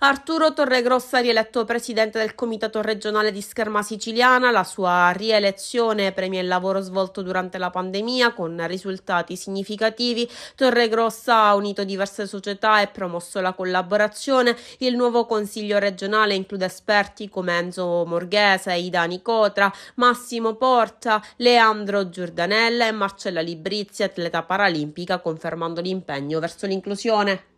Arturo Torregrossa rieletto presidente del Comitato regionale di Scherma Siciliana, la sua rielezione premia il lavoro svolto durante la pandemia con risultati significativi. Torregrossa ha unito diverse società e promosso la collaborazione. Il nuovo consiglio regionale include esperti come Enzo Morghese, Ida Nicotra, Massimo Porta, Leandro Giordanella e Marcella Librizia, atleta paralimpica, confermando l'impegno verso l'inclusione.